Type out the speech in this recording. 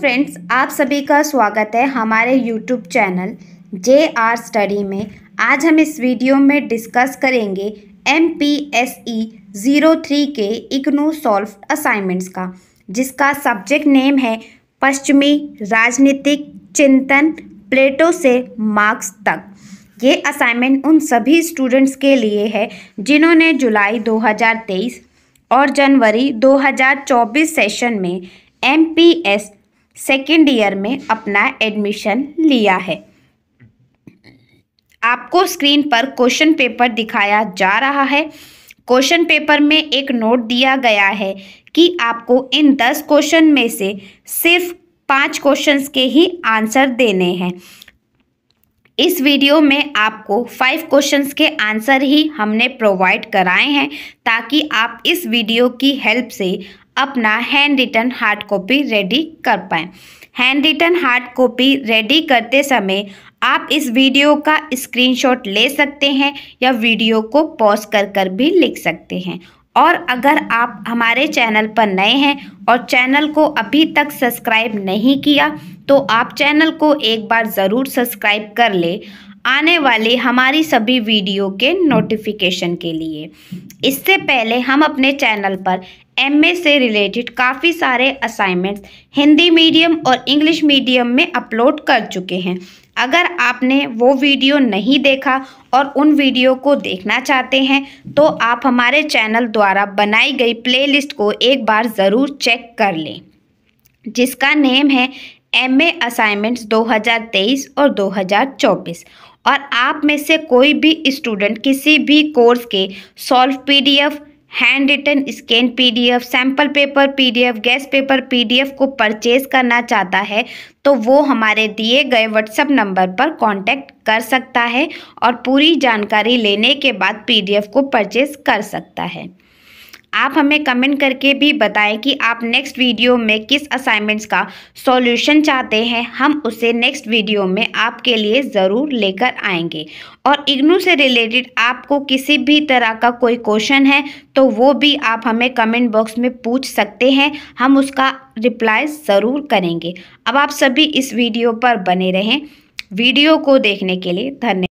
friends आप सभी का स्वागत है हमारे YouTube channel J R study में आज हम इस वीडियो में डिस्कस करेंगे M P S E zero three के इग्नू सॉल्व असाइनमेंट्स का जिसका सब्जेक्ट नेम है पश्चिमी राजनीतिक चिंतन प्लेटो से मार्क्स तक ये असाइनमेंट उन सभी स्टूडेंट्स के लिए है जिन्होंने जुलाई 2023 और जनवरी 2024 सेशन में M P S second year में अपना एडमिशन लिया है आपको स्क्रीन पर क्वेश्चन पेपर दिखाया जा रहा है क्वेश्चन पेपर में एक नोट दिया गया है कि आपको इन दस क्वेश्चन में से सिर्फ पांच क्वेश्चंस के ही आंसर देने हैं इस वीडियो में आपको फाइव क्वेश्चंस के आंसर ही हमने प्रोवाइड कराए हैं ताकि आप इस वीडियो की हेल्प से अपना handwritten hard copy ready कर पाए handwritten hard copy ready करते समय आप इस वीडियो का स्क्रीनशॉट ले सकते हैं या वीडियो को पॉज कर कर भी लिख सकते हैं और अगर आप हमारे चैनल पर नए हैं और चैनल को अभी तक सब्सक्राइब नहीं किया तो आप चैनल को एक बार ज़रूर सब्सक्राइब कर ले आने वाली हमारी सभी वीडियो के नोटिफिकेशन के लिए इससे पहले हम अपने चैनल पर एमए से रिलेटेड काफ़ी सारे असाइनमेंट्स हिंदी मीडियम और इंग्लिश मीडियम में अपलोड कर चुके हैं अगर आपने वो वीडियो नहीं देखा और उन वीडियो को देखना चाहते हैं तो आप हमारे चैनल द्वारा बनाई गई प्लेलिस्ट को एक बार ज़रूर चेक कर लें जिसका नेम है एम ए असाइनमेंट्स 2023 और 2024 और आप में से कोई भी स्टूडेंट किसी भी कोर्स के solve PDF handwritten scan PDF sample paper PDF guess paper PDF को परचेज करना चाहता है तो वो हमारे दिए गए व्हाट्सएप नंबर पर कांटेक्ट कर सकता है और पूरी जानकारी लेने के बाद पीडीएफ को परचेज कर सकता है आप हमें कमेंट करके भी बताएं कि आप नेक्स्ट वीडियो में किस असाइनमेंट्स का सॉल्यूशन चाहते हैं हम उसे नेक्स्ट वीडियो में आपके लिए ज़रूर लेकर आएंगे और इग्नू से रिलेटेड आपको किसी भी तरह का कोई क्वेश्चन है तो वो भी आप हमें कमेंट बॉक्स में पूछ सकते हैं हम उसका रिप्लाई ज़रूर करेंगे अब आप सभी इस वीडियो पर बने रहें वीडियो को देखने के लिए धन्यवाद